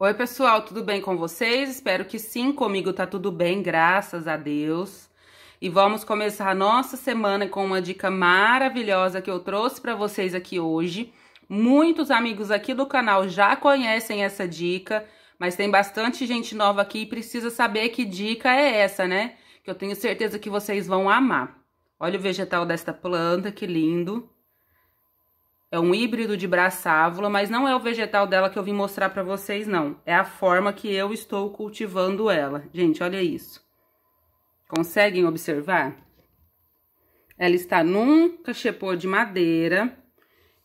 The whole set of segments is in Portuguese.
Oi, pessoal, tudo bem com vocês? Espero que sim, comigo tá tudo bem, graças a Deus. E vamos começar a nossa semana com uma dica maravilhosa que eu trouxe para vocês aqui hoje. Muitos amigos aqui do canal já conhecem essa dica, mas tem bastante gente nova aqui e precisa saber que dica é essa, né? Que eu tenho certeza que vocês vão amar. Olha o vegetal desta planta, que lindo. É um híbrido de braçávola, mas não é o vegetal dela que eu vim mostrar para vocês, não. É a forma que eu estou cultivando ela. Gente, olha isso. Conseguem observar? Ela está num cachepô de madeira,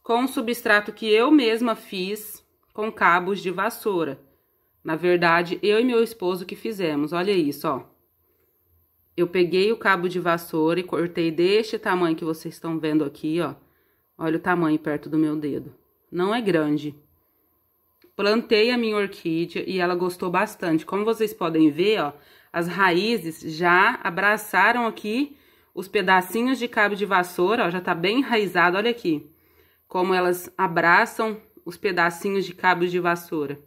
com um substrato que eu mesma fiz com cabos de vassoura. Na verdade, eu e meu esposo que fizemos. Olha isso, ó. Eu peguei o cabo de vassoura e cortei deste tamanho que vocês estão vendo aqui, ó Olha o tamanho perto do meu dedo. Não é grande. Plantei a minha orquídea e ela gostou bastante. Como vocês podem ver, ó, as raízes já abraçaram aqui os pedacinhos de cabo de vassoura, ó, já tá bem enraizado, olha aqui. Como elas abraçam os pedacinhos de cabo de vassoura.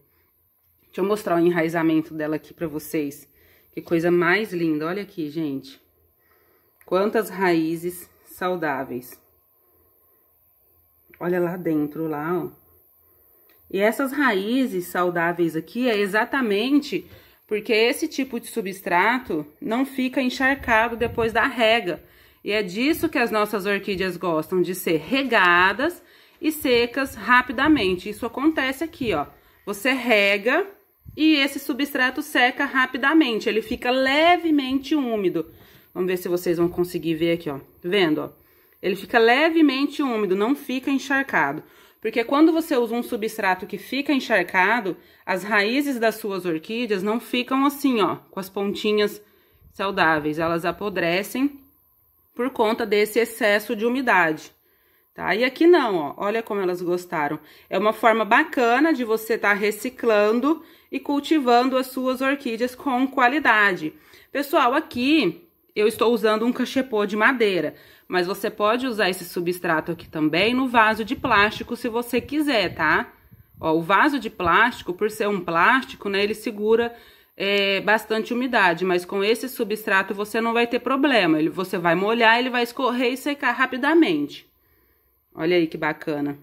Deixa eu mostrar o enraizamento dela aqui pra vocês. Que coisa mais linda, olha aqui, gente. Quantas raízes saudáveis. Olha lá dentro, lá, ó. E essas raízes saudáveis aqui é exatamente porque esse tipo de substrato não fica encharcado depois da rega. E é disso que as nossas orquídeas gostam, de ser regadas e secas rapidamente. Isso acontece aqui, ó. Você rega e esse substrato seca rapidamente, ele fica levemente úmido. Vamos ver se vocês vão conseguir ver aqui, ó. Tá vendo, ó. Ele fica levemente úmido, não fica encharcado. Porque quando você usa um substrato que fica encharcado, as raízes das suas orquídeas não ficam assim, ó, com as pontinhas saudáveis. Elas apodrecem por conta desse excesso de umidade, tá? E aqui não, ó, olha como elas gostaram. É uma forma bacana de você estar tá reciclando e cultivando as suas orquídeas com qualidade. Pessoal, aqui eu estou usando um cachepô de madeira, mas você pode usar esse substrato aqui também no vaso de plástico se você quiser, tá? Ó, o vaso de plástico, por ser um plástico, né, ele segura é, bastante umidade, mas com esse substrato você não vai ter problema. Ele, você vai molhar, ele vai escorrer e secar rapidamente. Olha aí que bacana.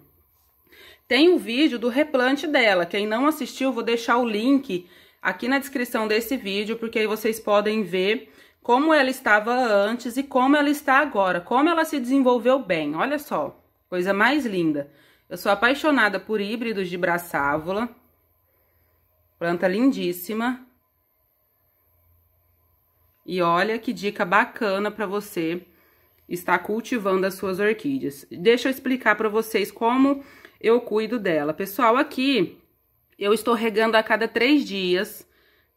Tem o um vídeo do replante dela. Quem não assistiu, vou deixar o link aqui na descrição desse vídeo, porque aí vocês podem ver como ela estava antes e como ela está agora, como ela se desenvolveu bem. Olha só, coisa mais linda. Eu sou apaixonada por híbridos de braçávola. Planta lindíssima. E olha que dica bacana para você estar cultivando as suas orquídeas. Deixa eu explicar para vocês como eu cuido dela. Pessoal, aqui eu estou regando a cada três dias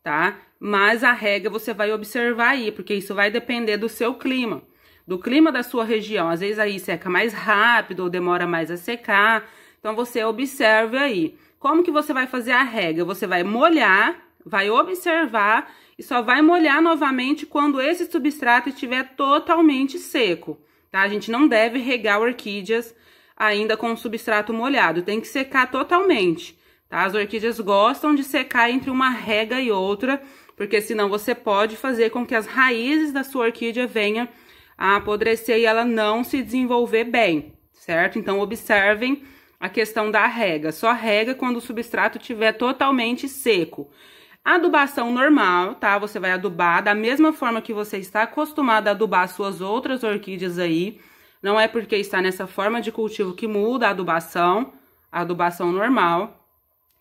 tá? Mas a regra você vai observar aí, porque isso vai depender do seu clima, do clima da sua região. Às vezes aí seca mais rápido ou demora mais a secar. Então você observe aí. Como que você vai fazer a regra? Você vai molhar, vai observar e só vai molhar novamente quando esse substrato estiver totalmente seco, tá? A gente não deve regar orquídeas ainda com substrato molhado, tem que secar totalmente tá? As orquídeas gostam de secar entre uma rega e outra, porque senão você pode fazer com que as raízes da sua orquídea venham a apodrecer e ela não se desenvolver bem, certo? Então, observem a questão da rega. Só rega quando o substrato estiver totalmente seco. Adubação normal, tá? Você vai adubar da mesma forma que você está acostumado a adubar suas outras orquídeas aí. Não é porque está nessa forma de cultivo que muda a adubação, a adubação normal.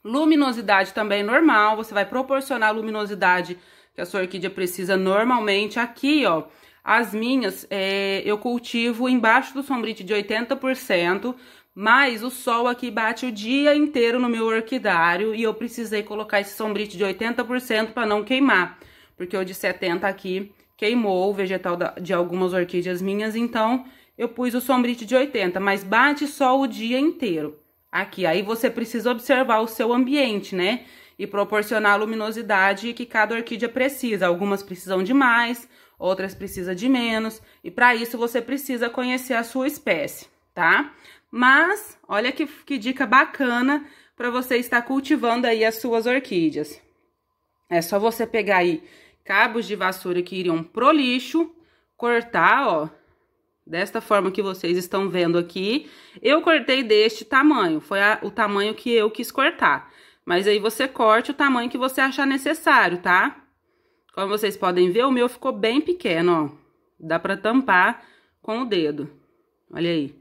Luminosidade também normal, você vai proporcionar a luminosidade que a sua orquídea precisa normalmente. Aqui, ó, as minhas é, eu cultivo embaixo do sombrite de 80%, mas o sol aqui bate o dia inteiro no meu orquidário e eu precisei colocar esse sombrite de 80% para não queimar, porque o de 70 aqui queimou o vegetal de algumas orquídeas minhas, então eu pus o sombrite de 80, mas bate sol o dia inteiro aqui. Aí você precisa observar o seu ambiente, né? E proporcionar a luminosidade que cada orquídea precisa. Algumas precisam de mais, outras precisam de menos. E para isso você precisa conhecer a sua espécie, tá? Mas, olha que, que dica bacana para você estar cultivando aí as suas orquídeas. É só você pegar aí cabos de vassoura que iriam pro lixo, cortar, ó, desta forma que vocês estão vendo aqui. Eu cortei deste tamanho, foi a, o tamanho que eu quis cortar. Mas aí você corte o tamanho que você achar necessário, tá? Como vocês podem ver, o meu ficou bem pequeno, ó. Dá pra tampar com o dedo. Olha aí.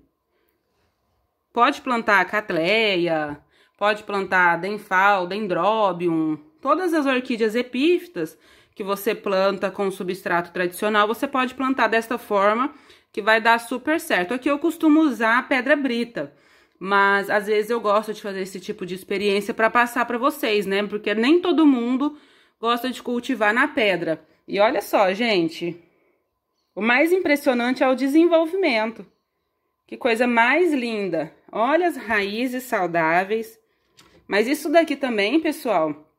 Pode plantar catleia, pode plantar denfal, dendróbium, todas as orquídeas epífitas que você planta com substrato tradicional, você pode plantar desta forma que vai dar super certo. Aqui eu costumo usar a pedra brita, mas às vezes eu gosto de fazer esse tipo de experiência para passar para vocês, né? Porque nem todo mundo gosta de cultivar na pedra. E olha só, gente, o mais impressionante é o desenvolvimento. Que coisa mais linda! Olha as raízes saudáveis. Mas isso daqui também, pessoal,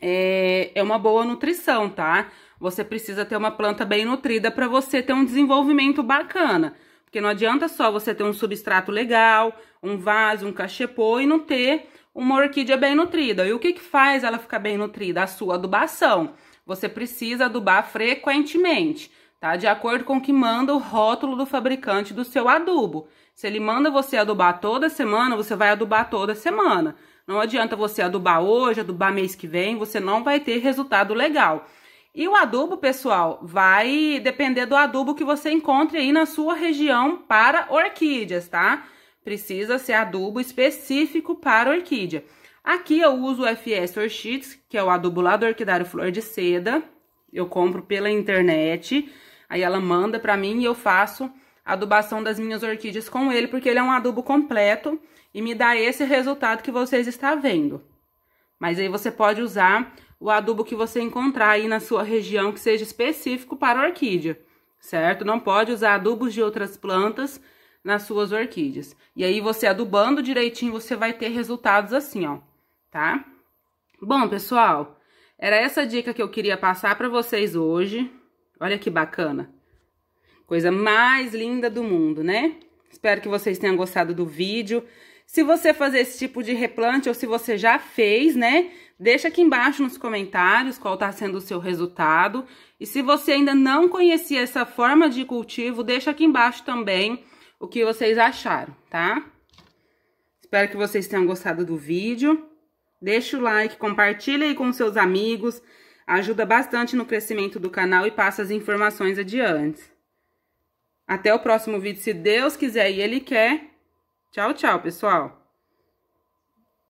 é, é uma boa nutrição, tá? Você precisa ter uma planta bem nutrida para você ter um desenvolvimento bacana. Porque não adianta só você ter um substrato legal, um vaso, um cachepô e não ter uma orquídea bem nutrida. E o que, que faz ela ficar bem nutrida? A sua adubação. Você precisa adubar frequentemente, tá? De acordo com o que manda o rótulo do fabricante do seu adubo. Se ele manda você adubar toda semana, você vai adubar toda semana. Não adianta você adubar hoje, adubar mês que vem, você não vai ter resultado legal. E o adubo, pessoal, vai depender do adubo que você encontre aí na sua região para orquídeas, tá? Precisa ser adubo específico para orquídea. Aqui eu uso o FS Orchids, que é o adubo lá do Orquidário Flor de Seda. Eu compro pela internet, aí ela manda para mim e eu faço a adubação das minhas orquídeas com ele, porque ele é um adubo completo e me dá esse resultado que vocês estão vendo. Mas aí você pode usar o adubo que você encontrar aí na sua região que seja específico para orquídea, certo? Não pode usar adubos de outras plantas nas suas orquídeas. E aí, você adubando direitinho, você vai ter resultados assim, ó, tá? Bom, pessoal, era essa dica que eu queria passar para vocês hoje. Olha que bacana. Coisa mais linda do mundo, né? Espero que vocês tenham gostado do vídeo. Se você fazer esse tipo de replante ou se você já fez, né? Deixa aqui embaixo nos comentários qual está sendo o seu resultado. E se você ainda não conhecia essa forma de cultivo, deixa aqui embaixo também o que vocês acharam, tá? Espero que vocês tenham gostado do vídeo. Deixa o like, compartilha aí com seus amigos. Ajuda bastante no crescimento do canal e passa as informações adiante. Até o próximo vídeo, se Deus quiser e Ele quer. Tchau, tchau, pessoal!